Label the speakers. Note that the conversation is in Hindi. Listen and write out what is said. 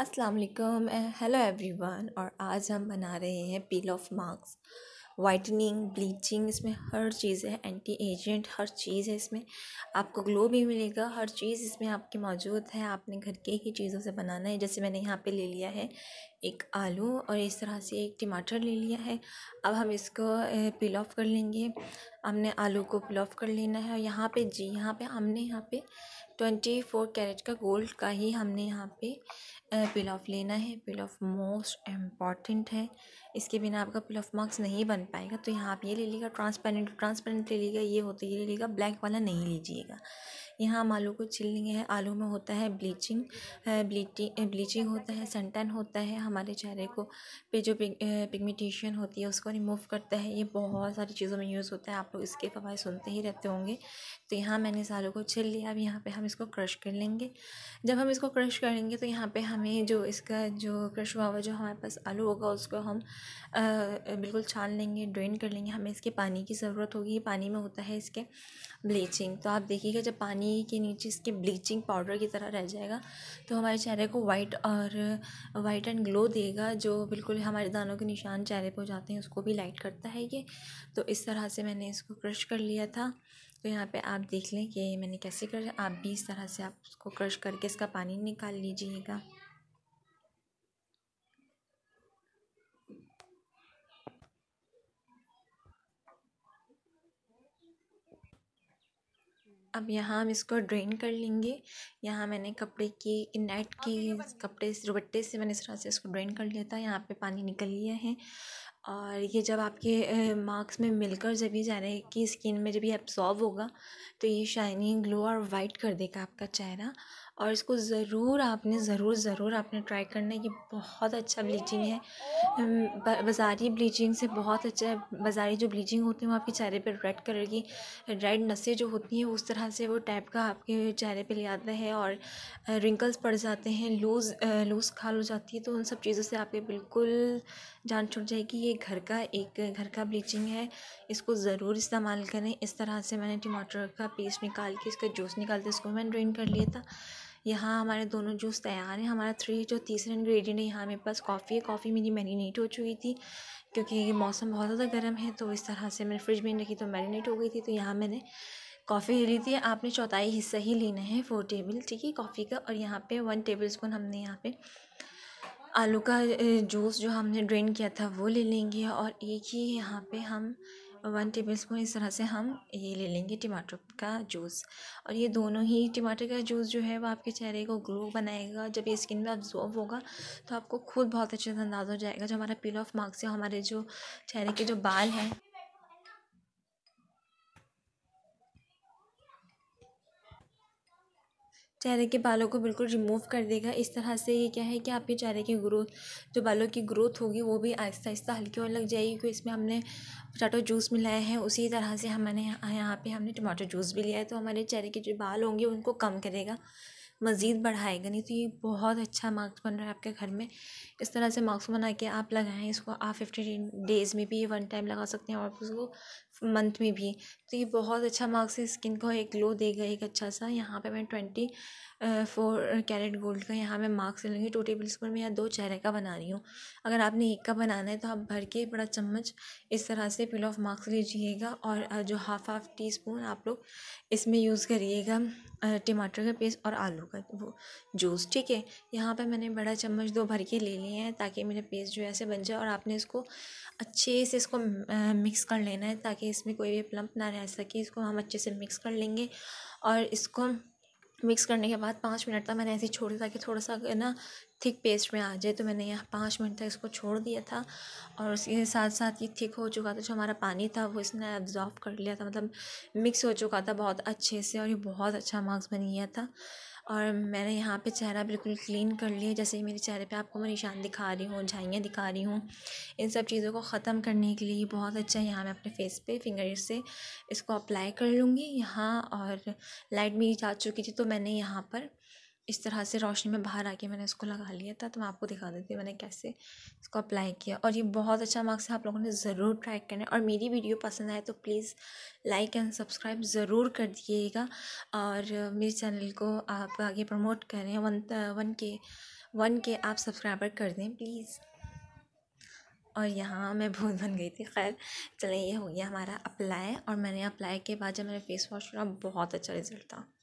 Speaker 1: अस्सलाम वालेकुम हेलो एवरीवन और आज हम बना रहे हैं peel off masks whitening bleaching इसमें हर चीज़ है एंटी एजेंट हर चीज़ है इसमें आपको ग्लो भी मिलेगा हर चीज़ इसमें आपकी मौजूद है आपने घर के ही चीज़ों से बनाना है जैसे मैंने यहाँ पे ले लिया है एक आलू और इस तरह से एक टमाटर ले लिया है अब हम इसको पिल ऑफ कर लेंगे हमने आलू को पिल ऑफ कर लेना है यहाँ पे जी यहाँ पे हमने यहाँ पे ट्वेंटी फोर कैरेट का गोल्ड का ही हमने यहाँ पे पिल ऑफ लेना है पिल ऑफ मोस्ट इम्पॉर्टेंट है इसके बिना आपका पिल ऑफ मार्क्स नहीं बन पाएगा तो यहाँ आप ये ले लीजिएगा ट्रांसपेरेंट ट्रांसपेरेंट ले लीजिएगा ये होता ये ले लीजिएगा ब्लैक वाला नहीं लीजिएगा यहाँ हम आलू को लिए हैं आलू में होता है ब्लीचिंग ब्लीचिंग होता है सनटैन होता है हमारे चेहरे को पे जो पिगमेंटेशन होती है उसको रिमूव करता है ये बहुत सारी चीज़ों में यूज़ होता है आप लोग इसके फवाद सुनते ही रहते होंगे तो यहाँ मैंने इस आलू को छिल लिया अब यहाँ पर हम इसको क्रश कर लेंगे जब हम इसको क्रश करेंगे तो यहाँ पर हमें जो इसका जो क्रश हुआ हुआ जो हमारे पास आलू होगा उसको हम बिल्कुल छान लेंगे ड्रेन कर लेंगे हमें इसके पानी की ज़रूरत होगी पानी में होता है इसके ब्लीचिंग तो आप देखिएगा जब पानी पानी के नीचे इसके ब्लीचिंग पाउडर की तरह रह जाएगा तो हमारे चेहरे को वाइट और वाइट एंड ग्लो देगा जो बिल्कुल हमारे दानों के निशान चेहरे पर हो जाते हैं उसको भी लाइट करता है ये तो इस तरह से मैंने इसको क्रश कर लिया था तो यहाँ पे आप देख लें कि मैंने कैसे कर आप भी इस तरह से आप उसको क्रश करके इसका पानी निकाल लीजिएगा अब यहाँ हम इसको ड्रेन कर लेंगे यहाँ मैंने कपड़े की नेट के कपड़े दुपट्टे से मैंने इस तरह से इसको ड्रेन कर लिया था यहाँ पे पानी निकल लिया है और ये जब आपके मार्क्स में मिलकर जब ये चेहरे की स्किन में जब ये एब्सॉर्ब होगा तो ये शाइनिंग ग्लो और वाइट कर देगा आपका चेहरा और इसको ज़रूर आपने ज़रूर ज़रूर आपने ट्राई करना है ये बहुत अच्छा ब्लीचिंग है बाज़ारी ब्लीचिंग से बहुत अच्छा है बाज़ारी जो ब्लीचिंग होती है वो आपके चेहरे पर रेड कलर की रेड नसें जो होती हैं उस तरह से वो टाइप का आपके चेहरे पर ले आता है और रिंकल्स पड़ जाते हैं लूज़ लूज़ खाल हो जाती है तो उन सब चीज़ों से आपके बिल्कुल जान छूट जाएगी ये घर का एक घर का ब्लीचिंग है इसको ज़रूर इस्तेमाल करें इस तरह से मैंने टमाटर का पेस्ट निकाल के इसका जूस निकालते इसको मैंने ड्रेन कर लिया था यहाँ हमारे दोनों जूस तैयार हैं हमारा थ्री जो तीसरा इन्ग्रीडियंट है यहाँ मेरे पास कॉफ़ी है कॉफ़ी मेरी मैरिनेट हो चुकी थी क्योंकि मौसम बहुत ज़्यादा गर्म है तो इस तरह से मैंने फ्रिज में रखी तो मैरिनेट हो गई थी तो यहाँ मैंने कॉफ़ी ले ली थी आपने चौथाई हिस्सा ही लेना है फोर टेबल ठीक है कॉफ़ी का और यहाँ पर वन टेबल स्पून हमने यहाँ पर आलू का जूस जो हमने ड्रेन किया था वो ले लेंगे और एक ही यहाँ पे हम वन टेबल स्पून इस तरह से हम ये ले लेंगे टमाटर का जूस और ये दोनों ही टमाटर का जूस जो है वो आपके चेहरे को ग्लो बनाएगा जब ये स्किन में अब्जॉर्व होगा तो आपको खुद बहुत अच्छे से अंदाज़ हो जाएगा जो हमारा पील ऑफ मार्क्स है हमारे जो चेहरे के जो बाल हैं चेहरे के बालों को बिल्कुल रिमूव कर देगा इस तरह से ये क्या है कि आपके चेहरे की ग्रोथ जो बालों की ग्रोथ होगी वो भी आहिस्ता आहिस्ता हल्की होने लग जाएगी क्योंकि इसमें हमने पटाटो जूस मिलाया है उसी तरह से हमारे यहाँ पे हमने टमाटो जूस भी लिया है तो हमारे चेहरे के जो बाल होंगे उनको कम करेगा मज़ीद बढ़ाएगा नहीं तो ये बहुत अच्छा मार्क्स बन रहा है आपके घर में इस तरह से मार्क्स बना के आप लगाएं इसको आप फिफ्टी डेज़ में भी ये वन टाइम लगा सकते हैं और उसको मंथ में भी तो ये बहुत अच्छा मार्क्स है स्किन को एक ग्लो देगा एक अच्छा सा यहाँ पे मैं ट्वेंटी फ़ोर कैरेट गोल्ड का यहाँ मैं मार्क्स ले लूँगी टू टेबल स्पून में यहाँ दो चेहरे का बना रही हूँ अगर आपने एक का बनाना है तो आप भर के बड़ा चम्मच इस तरह से पिल ऑफ मार्क्स लीजिएगा और जो हाफ़ हाफ़ टी स्पून आप लोग इसमें यूज़ करिएगा टमाटर का पेस्ट और आलू का वो जूस ठीक है यहाँ पर मैंने बड़ा चम्मच दो भर के ले लिए हैं ताकि मेरा पेस्ट जो है ऐसे बन जाए और आपने इसको अच्छे से इसको मिक्स कर लेना है ताकि इसमें कोई भी प्लम्प ना रह सके इसको हम अच्छे से मिक्स कर लेंगे और इसको मिक्स करने के बाद पाँच मिनट तक मैंने ऐसे ही दिया ताकि थोड़ा सा ना थिक पेस्ट में आ जाए तो मैंने यहाँ पाँच मिनट तक इसको छोड़ दिया था और उसके साथ साथ ये थिक हो चुका था जो हमारा पानी था वो इसने एब्जॉर्व कर लिया था मतलब मिक्स हो चुका था बहुत अच्छे से और ये बहुत अच्छा मार्क्स बन गया था और मैंने यहाँ पे चेहरा बिल्कुल क्लीन कर लिया जैसे ही मेरे चेहरे पे आपको मैं निशान दिखा रही हूँ झाइयाँ दिखा रही हूँ इन सब चीज़ों को ख़त्म करने के लिए बहुत अच्छा है यहाँ मैं अपने फेस पे फिंगर से इसको अप्लाई कर लूँगी यहाँ और लाइट मेरी जा चुकी थी तो मैंने यहाँ पर इस तरह से रोशनी में बाहर आके मैंने इसको लगा लिया था तो मैं आपको दिखा देती हूँ मैंने कैसे इसको अप्लाई किया और ये बहुत अच्छा मार्क्स है आप लोगों ने ज़रूर ट्राई करना है और मेरी वीडियो पसंद आए तो प्लीज़ लाइक एंड सब्सक्राइब ज़रूर कर दिएगा और मेरे चैनल को आप आगे प्रमोट करें वन वन के वन के आप सब्सक्राइबर कर दें प्लीज़ और यहाँ मैं भूल बन गई थी खैर चलें ये हो गया हमारा अप्लाई और मैंने अप्लाई के बाद जब मैंने फ़ेस वॉश करा बहुत अच्छा रिजल्ट था